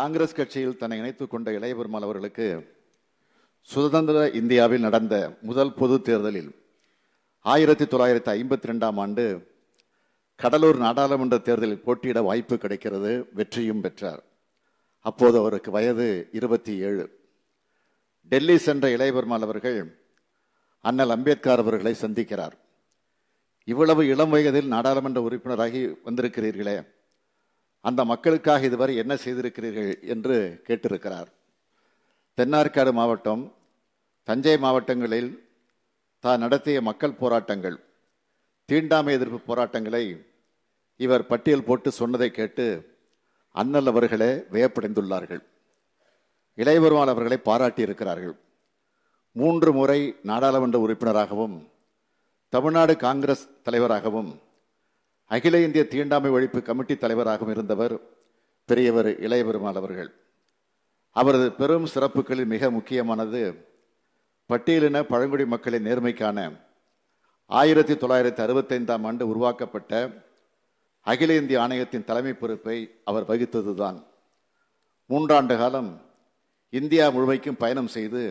காங்கிரஸ் கட்சியில் தன்னை இணைத்துக் கொண்ட இளையபெருமாள் அவர்களுக்கு சுதந்திர இந்தியாவில் நடந்த முதல் பொது தேர்தலில் ஆயிரத்தி தொள்ளாயிரத்தி ஐம்பத்தி ரெண்டாம் ஆண்டு கடலூர் நாடாளுமன்ற தேர்தலில் போட்டியிட வாய்ப்பு கிடைக்கிறது வெற்றியும் பெற்றார் அப்போது அவருக்கு வயது இருபத்தி ஏழு டெல்லி சென்ற இளையபெருமாள் அவர்கள் அண்ணல் அம்பேத்கர் அவர்களை சந்திக்கிறார் இவ்வளவு இளம் வயதில் நாடாளுமன்ற உறுப்பினராகி வந்திருக்கிறீர்களே அந்த மக்களுக்காக இதுவரை என்ன செய்திருக்கிறீர்கள் என்று கேட்டிருக்கிறார் தென்னார்காடு மாவட்டம் தஞ்சை மாவட்டங்களில் தான் நடத்திய மக்கள் போராட்டங்கள் தீண்டாமை எதிர்ப்பு போராட்டங்களை இவர் பட்டியல் போட்டு சொன்னதை கேட்டு அண்ணல் அவர்களே வியப்படைந்துள்ளார்கள் இளையவருமான அவர்களை பாராட்டியிருக்கிறார்கள் மூன்று முறை நாடாளுமன்ற உறுப்பினராகவும் தமிழ்நாடு காங்கிரஸ் தலைவராகவும் அகில இந்திய தீண்டாமை ஒழிப்பு கமிட்டி தலைவராகவும் இருந்தவர் பெரியவர் இளைய பெருமாள் அவர்கள் அவரது பெரும் சிறப்புகளில் மிக முக்கியமானது பட்டியலின பழங்குடி மக்களின் நேர்மைக்கான ஆயிரத்தி தொள்ளாயிரத்தி அறுபத்தைந்தாம் ஆண்டு உருவாக்கப்பட்ட அகில இந்திய ஆணையத்தின் தலைமை பொறுப்பை அவர் வகித்ததுதான் மூன்றாண்டு காலம் இந்தியா முழுமைக்கும் பயணம் செய்து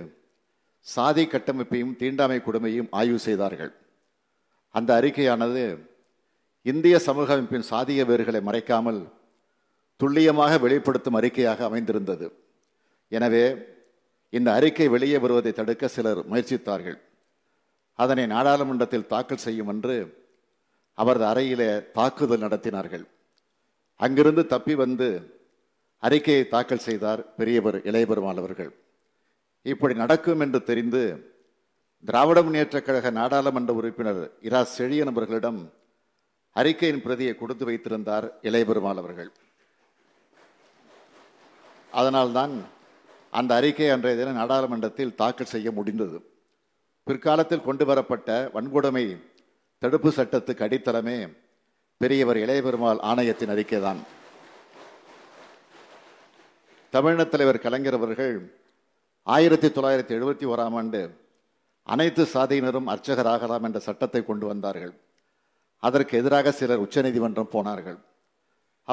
சாதி கட்டமைப்பையும் தீண்டாமை கொடுமையும் ஆய்வு செய்தார்கள் அந்த அறிக்கையானது இந்திய சமூக அமைப்பின் சாதிய வேர்களை மறைக்காமல் துல்லியமாக வெளிப்படுத்தும் அறிக்கையாக அமைந்திருந்தது எனவே இந்த அறிக்கை வெளியே வருவதை தடுக்க சிலர் முயற்சித்தார்கள் அதனை நாடாளுமன்றத்தில் தாக்கல் செய்யும் என்று அவரது அறையிலே தாக்குதல் நடத்தினார்கள் அங்கிருந்து தப்பி வந்து அறிக்கையை தாக்கல் செய்தார் பெரியவர் இளையபெருமாள் அவர்கள் இப்படி நடக்கும் என்று தெரிந்து திராவிட முன்னேற்றக் கழக நாடாளுமன்ற உறுப்பினர் இரா செழியன் அவர்களிடம் அறிக்கையின் பிரதியை கொடுத்து வைத்திருந்தார் இளையபெருமாள் அவர்கள் அதனால்தான் அந்த அறிக்கை அன்றைய தினம் நாடாளுமன்றத்தில் தாக்கல் செய்ய முடிந்தது பிற்காலத்தில் கொண்டு வரப்பட்ட வன்கொடுமை தடுப்பு சட்டத்துக்கு அடித்தளமே பெரியவர் இளையபெருமாள் ஆணையத்தின் அறிக்கைதான் தமிழினத் தலைவர் கலைஞர் அவர்கள் ஆயிரத்தி தொள்ளாயிரத்தி எழுபத்தி ஓராம் ஆண்டு அனைத்து சாதியினரும் அர்ச்சகராகலாம் என்ற சட்டத்தை கொண்டு வந்தார்கள் அதற்கு எதிராக சிலர் உச்சநீதிமன்றம் போனார்கள்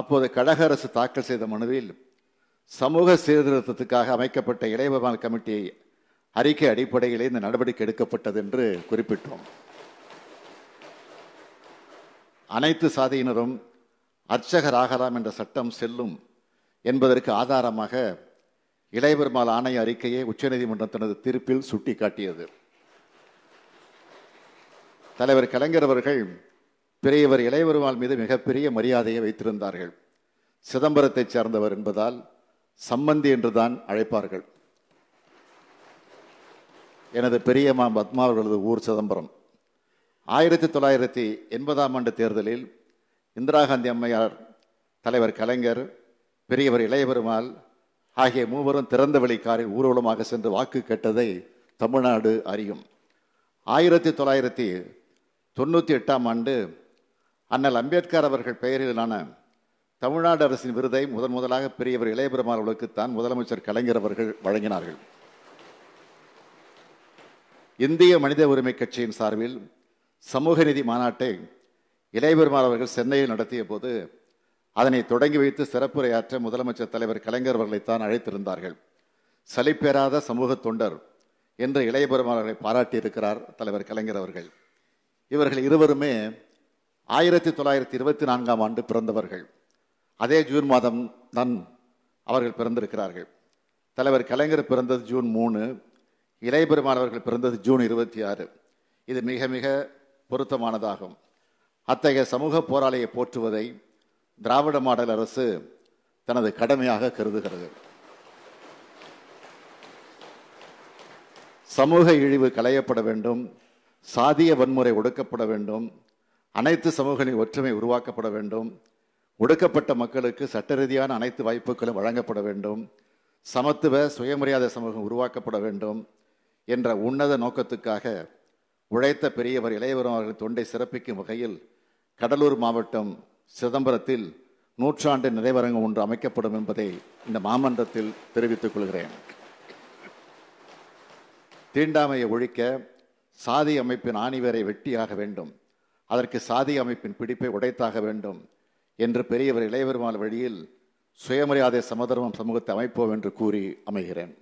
அப்போது கழக அரசு தாக்கல் செய்த மனுவில் சமூக சீர்திருத்தத்துக்காக அமைக்கப்பட்ட இளையபவான் கமிட்டியை அறிக்கை அடிப்படையிலே இந்த நடவடிக்கை எடுக்கப்பட்டது என்று குறிப்பிட்டோம் அனைத்து சாதியினரும் அர்ச்சகர் ஆகலாம் என்ற சட்டம் செல்லும் என்பதற்கு ஆதாரமாக இளையபெருமாள் ஆணைய அறிக்கையை உச்சநீதிமன்றம் தனது தீர்ப்பில் சுட்டிக்காட்டியது தலைவர் கலைஞர் அவர்கள் பெரியவர் இளையவருமால் மீது மிகப்பெரிய மரியாதையை வைத்திருந்தார்கள் சிதம்பரத்தைச் சேர்ந்தவர் என்பதால் சம்மந்தி என்றுதான் அழைப்பார்கள் எனது பெரியம்மா பத்மா அவர்களது ஊர் சிதம்பரம் ஆயிரத்தி தொள்ளாயிரத்தி எண்பதாம் ஆண்டு தேர்தலில் இந்திரா காந்தி அம்மையார் தலைவர் கலைஞர் பெரியவர் இளையபெருமாள் ஆகிய மூவரும் திறந்த வழிக்காரில் ஊர்வலமாக சென்று வாக்கு கேட்டதை தமிழ்நாடு அறியும் ஆயிரத்தி தொள்ளாயிரத்தி தொண்ணூற்றி எட்டாம் ஆண்டு அண்ணல் அம்பேத்கர் அவர்கள் பெயரிலான தமிழ்நாடு அரசின் விருதை முதன் முதலாக பெரியவர் இளையபெருமாள் அவர்களுக்குத்தான் முதலமைச்சர் கலைஞர் அவர்கள் வழங்கினார்கள் இந்திய மனித உரிமை கட்சியின் சார்பில் சமூக நிதி மாநாட்டை இளையபெருமாள் அவர்கள் சென்னையில் நடத்திய போது அதனை தொடங்கி வைத்து சிறப்புரையாற்ற முதலமைச்சர் தலைவர் கலைஞர் அவர்களைத்தான் அழைத்திருந்தார்கள் சலிப்பேறாத சமூக தொண்டர் என்று இளையபெருமாள் அவர்களை பாராட்டியிருக்கிறார் தலைவர் கலைஞர் அவர்கள் இவர்கள் இருவருமே ஆயிரத்தி தொள்ளாயிரத்தி இருபத்தி நான்காம் ஆண்டு பிறந்தவர்கள் அதே ஜூன் மாதம் தான் அவர்கள் பிறந்திருக்கிறார்கள் தலைவர் கலைஞர் பிறந்தது ஜூன் மூணு இளையபெருமான் பிறந்தது ஜூன் இருபத்தி ஆறு இது மிக மிக பொருத்தமானதாகும் அத்தகைய சமூக போராளியை போற்றுவதை திராவிட மாடல் அரசு தனது கடமையாக கருதுகிறது சமூக இழிவு களையப்பட வேண்டும் சாதிய வன்முறை ஒடுக்கப்பட வேண்டும் அனைத்து சமூகங்களின் ஒற்றுமை உருவாக்கப்பட வேண்டும் ஒடுக்கப்பட்ட மக்களுக்கு சட்ட ரீதியான அனைத்து வாய்ப்புகளும் வழங்கப்பட வேண்டும் சமத்துவ சுயமரியாதை சமூகம் உருவாக்கப்பட வேண்டும் என்ற உன்னத நோக்கத்துக்காக உழைத்த பெரியவர் இளையவரும் அவர்கள் தொண்டை சிறப்பிக்கும் வகையில் கடலூர் மாவட்டம் சிதம்பரத்தில் நூற்றாண்டு நிறைவரங்கம் ஒன்று அமைக்கப்படும் என்பதை இந்த மாமன்றத்தில் தெரிவித்துக் கொள்கிறேன் தீண்டாமையை ஒழிக்க சாதி அமைப்பின் ஆணிவரை வெட்டியாக வேண்டும் அதற்கு சாதி அமைப்பின் பிடிப்பை உடைத்தாக வேண்டும் என்று பெரியவர் இளையவருமான வழியில் சுயமரியாதை சமதர்மம் சமூகத்தை அமைப்போம் என்று கூறி அமைகிறேன்